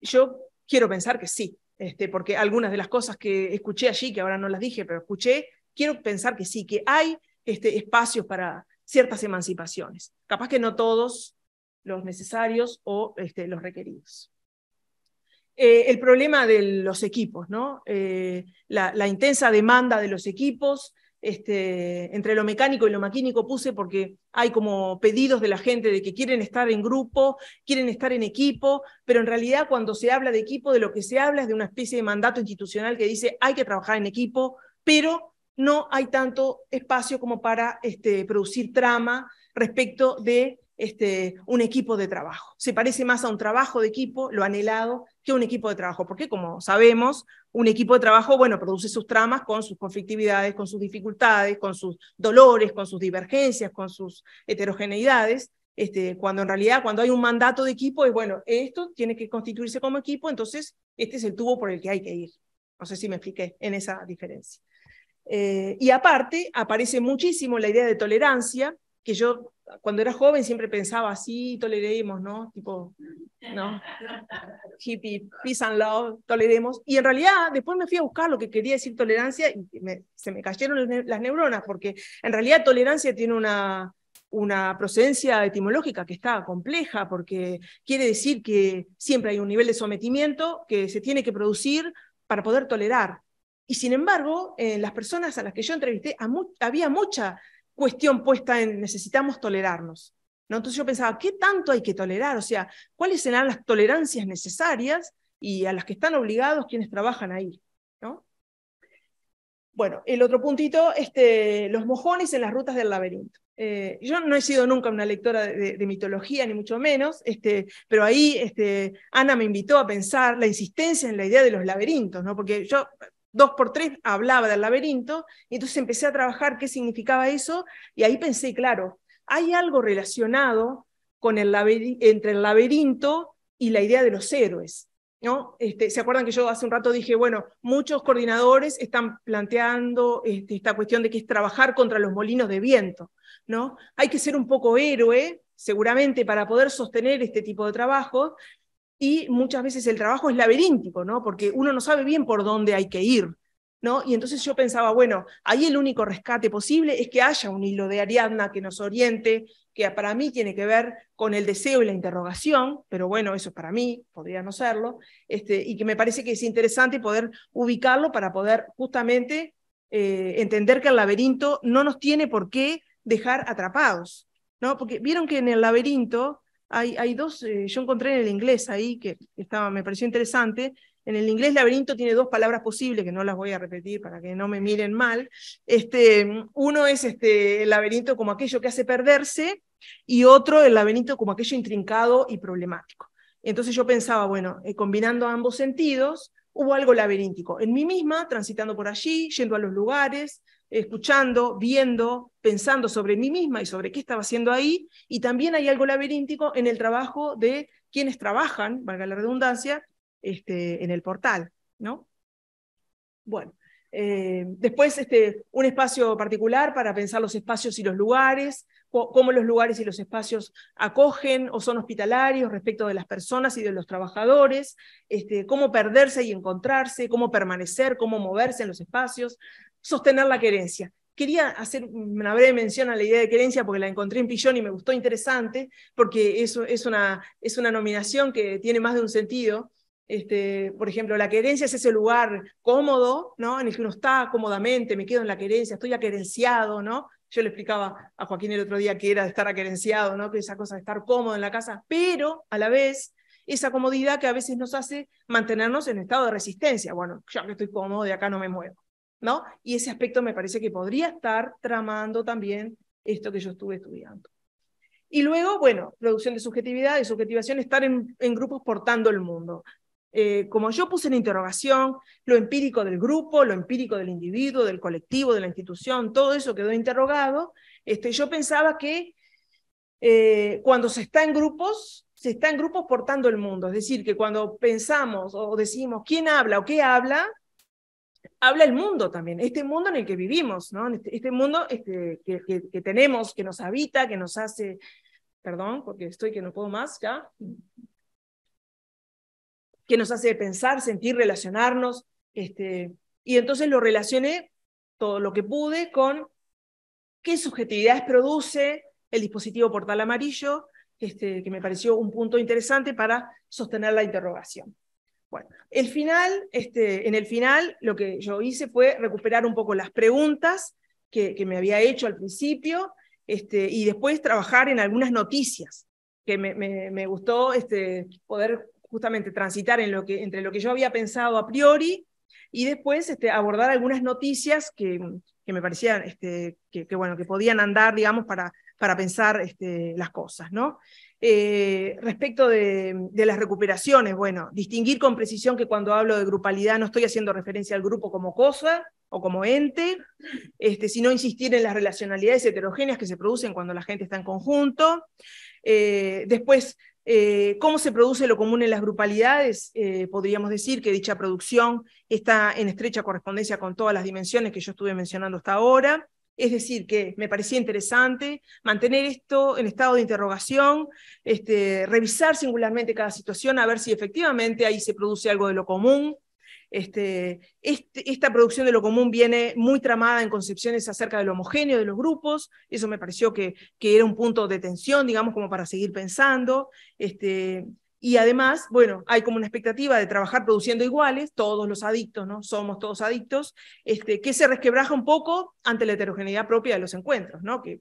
yo quiero pensar que sí, este, porque algunas de las cosas que escuché allí, que ahora no las dije, pero escuché, quiero pensar que sí, que hay este, espacios para ciertas emancipaciones. Capaz que no todos los necesarios o este, los requeridos. Eh, el problema de los equipos, eh, la, intensa demanda de los equipos, este, entre lo mecánico y lo maquínico puse porque hay como pedidos de la gente de que quieren estar en grupo, quieren estar en equipo, pero en realidad cuando se habla de equipo, de lo que se habla es de una especie de mandato institucional que dice hay que trabajar en equipo, pero no hay tanto espacio como para este, producir trama respecto de este, un equipo de trabajo. Se parece más a un trabajo de equipo, lo anhelado, que un equipo de trabajo, porque como sabemos, un equipo de trabajo, bueno, produce sus tramas con sus conflictividades, con sus dificultades, con sus dolores, con sus divergencias, con sus heterogeneidades, este, cuando en realidad cuando hay un mandato de equipo es, bueno, esto tiene que constituirse como equipo, entonces este es el tubo por el que hay que ir. No sé si me expliqué en esa diferencia. Eh, y aparte, aparece muchísimo la idea de tolerancia, que yo cuando era joven siempre pensaba así, toleremos, ¿no? Tipo, ¿no? Hippie, peace and love, toleremos. Y en realidad, después me fui a buscar lo que quería decir tolerancia y se me cayeron las neuronas, porque en realidad tolerancia tiene una, una procedencia etimológica que está compleja, porque quiere decir que siempre hay un nivel de sometimiento que se tiene que producir para poder tolerar. Y sin embargo, las personas a las que yo entrevisté, había mucha cuestión puesta en necesitamos tolerarnos. ¿no? Entonces yo pensaba, ¿qué tanto hay que tolerar? O sea, ¿cuáles serán las tolerancias necesarias y a las que están obligados quienes trabajan ahí? ¿no? Bueno, el otro puntito, este, los mojones en las rutas del laberinto. Eh, yo no he sido nunca una lectora de, mitología, ni mucho menos, este, pero ahí este, Ana me invitó a pensar la insistencia en la idea de los laberintos, ¿no? porque yo dos por tres hablaba del laberinto, y entonces empecé a trabajar qué significaba eso, y ahí pensé, claro, hay algo relacionado con el entre el laberinto y la idea de los héroes. ¿No? Este, ¿Se acuerdan que yo hace un rato dije, bueno, muchos coordinadores están planteando este, esta cuestión de que es trabajar contra los molinos de viento, ¿no? Hay que ser un poco héroe, seguramente, para poder sostener este tipo de trabajo y muchas veces el trabajo es laberíntico, ¿no? Porque uno no sabe bien por dónde hay que ir, ¿no? Y entonces yo pensaba, bueno, ahí el único rescate posible es que haya un hilo de Ariadna que nos oriente, que para mí tiene que ver con el deseo y la interrogación, pero bueno, eso es para mí, podría no serlo, este, y que me parece que es interesante poder ubicarlo para poder justamente eh, entender que el laberinto no nos tiene por qué dejar atrapados, ¿no? Porque vieron que en el laberinto hay, dos, eh, yo encontré en el inglés ahí, que estaba, me pareció interesante, en el inglés laberinto tiene dos palabras posibles, que no las voy a repetir para que no me miren mal. Este, uno es este, el laberinto como aquello que hace perderse y otro el laberinto como aquello intrincado y problemático. Entonces yo pensaba, bueno, eh, combinando ambos sentidos, hubo algo laberíntico. En mí misma, transitando por allí, yendo a los lugares, escuchando, viendo, pensando sobre mí misma y sobre qué estaba haciendo ahí. Y también hay algo laberíntico en el trabajo de quienes trabajan, valga la redundancia, este, en el portal, ¿no? Bueno, eh, después este, un espacio particular para pensar los espacios y los lugares, cómo los lugares y los espacios acogen o son hospitalarios respecto de las personas y de los trabajadores, este, cómo perderse y encontrarse, cómo permanecer, cómo moverse en los espacios, sostener la querencia. Quería hacer una breve mención a la idea de querencia porque la encontré en Pillón y me gustó interesante, porque es, es, una, es una nominación que tiene más de un sentido. Este, por ejemplo, la querencia es ese lugar cómodo, ¿no? En el que uno está cómodamente, me quedo en la querencia, estoy aquerenciado, ¿no? Yo le explicaba a Joaquín el otro día que era estar aquerenciado, ¿no? Que esa cosa de estar cómodo en la casa, pero a la vez esa comodidad que a veces nos hace mantenernos en estado de resistencia. Bueno, ya que estoy cómodo, de acá no me muevo. ¿no? Y ese aspecto me parece que podría estar tramando también esto que yo estuve estudiando. Y luego, bueno, producción de subjetividad y subjetivación, estar en, grupos portando el mundo. Eh, como yo puse en interrogación, lo empírico del grupo, lo empírico del individuo, del colectivo, de la institución, todo eso quedó interrogado, este, yo pensaba que eh, cuando se está en grupos, se está en grupos portando el mundo. Es decir, que cuando pensamos o decimos quién habla o qué habla, habla el mundo también, este mundo en el que vivimos, ¿no? este, este mundo este, que, tenemos, que nos habita, que nos hace, perdón, porque estoy que no puedo más ya, que nos hace pensar, sentir, relacionarnos, este, y entonces lo relacioné todo lo que pude con qué subjetividades produce el dispositivo portal amarillo, este, que me pareció un punto interesante para sostener la interrogación. Bueno, el final, este, en el final lo que yo hice fue recuperar un poco las preguntas que, me había hecho al principio este, y después trabajar en algunas noticias que me, me, gustó este, poder justamente transitar entre lo que yo había pensado a priori y después este, abordar algunas noticias que, que me parecían este, que, que, bueno, que podían andar, digamos, para, para pensar este, las cosas, ¿no? Eh, respecto de, las recuperaciones, bueno, distinguir con precisión que cuando hablo de grupalidad no estoy haciendo referencia al grupo como cosa o como ente, este, sino insistir en las relacionalidades heterogéneas que se producen cuando la gente está en conjunto. Eh, después, eh, ¿Cómo se produce lo común en las grupalidades? podríamos decir que dicha producción está en estrecha correspondencia con todas las dimensiones que yo estuve mencionando hasta ahora. Es decir, que me parecía interesante mantener esto en estado de interrogación, este, revisar singularmente cada situación, a ver si efectivamente ahí se produce algo de lo común. Este, este, esta producción de lo común viene muy tramada en concepciones acerca del homogéneo de los grupos, eso me pareció que, que era un punto de tensión, digamos, como para seguir pensando. Y además, bueno, hay como una expectativa de trabajar produciendo iguales, todos los adictos, ¿no? Somos todos adictos, este, que se resquebraja un poco ante la heterogeneidad propia de los encuentros, ¿no? Que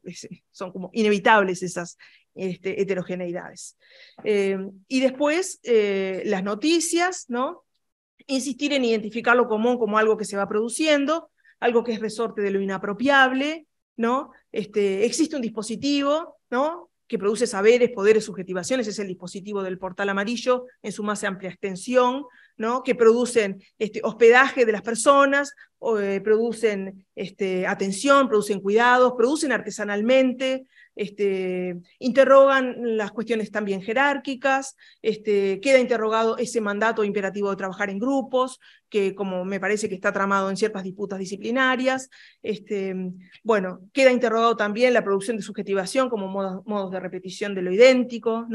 son como inevitables esas este, heterogeneidades. Eh, y después, eh, las noticias, ¿no? Insistir en identificar lo común como algo que se va produciendo, algo que es resorte de lo inapropiable, ¿no? Este, existe un dispositivo, ¿no? que produce saberes, poderes, subjetivaciones, es el dispositivo del portal amarillo en su más amplia extensión, ¿no? que producen este, hospedaje de las personas, eh, producen este, atención, producen cuidados, producen artesanalmente, este, interrogan las cuestiones también jerárquicas, este, queda interrogado ese mandato imperativo de trabajar en grupos, que como me parece que está tramado en ciertas disputas disciplinarias, este, bueno, queda interrogado también la producción de subjetivación como modos, de repetición de lo idéntico,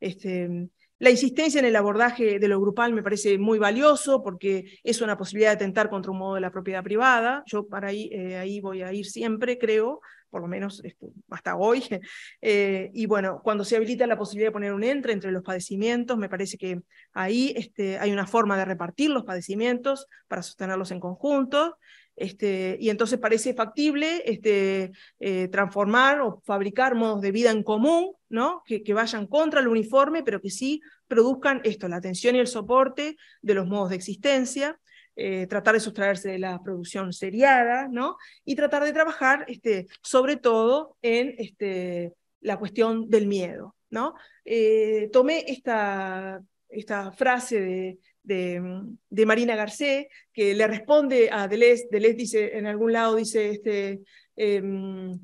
este, la insistencia en el abordaje de lo grupal me parece muy valioso porque es una posibilidad de tentar contra un modo de la propiedad privada. Yo para ahí, eh, ahí voy a ir siempre, creo por lo menos este, hasta hoy. Eh, y bueno, cuando se habilita la posibilidad de poner un entre entre los padecimientos, me parece que ahí este, hay una forma de repartir los padecimientos para sostenerlos en conjunto. Este, y entonces parece factible eh, transformar o fabricar modos de vida en común, ¿no? que, vayan contra el uniforme, pero que sí produzcan esto, la atención y el soporte de los modos de existencia. Eh, tratar de sustraerse de la producción seriada, ¿no? Y tratar de trabajar este, sobre todo en este, la cuestión del miedo, ¿no? Eh, tomé esta, esta frase de, Marina Garcé, que le responde a Deleuze, Deleuze dice, en algún lado dice, este, em,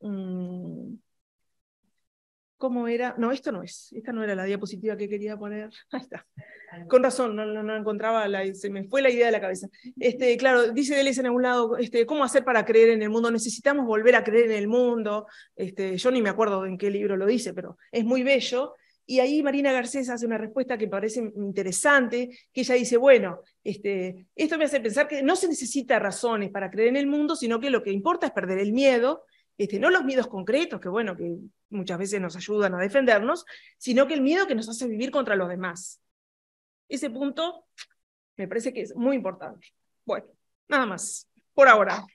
mm, cómo era. No, esto no es. Esta no era la diapositiva que quería poner. Ahí está. Con razón, no, encontraba, la, se me fue la idea de la cabeza. Este, claro, dice Deleuze en algún lado, este, ¿cómo hacer para creer en el mundo? Necesitamos volver a creer en el mundo. Este, yo ni me acuerdo en qué libro lo dice, pero es muy bello. Y ahí Marina Garcés hace una respuesta que me parece interesante, que ella dice, bueno, este, esto me hace pensar que no se necesita razones para creer en el mundo, sino que lo que importa es perder el miedo este, no los miedos concretos, que bueno, que muchas veces nos ayudan a defendernos, sino que el miedo que nos hace vivir contra los demás. Ese punto me parece que es muy importante. Bueno, nada más, por ahora.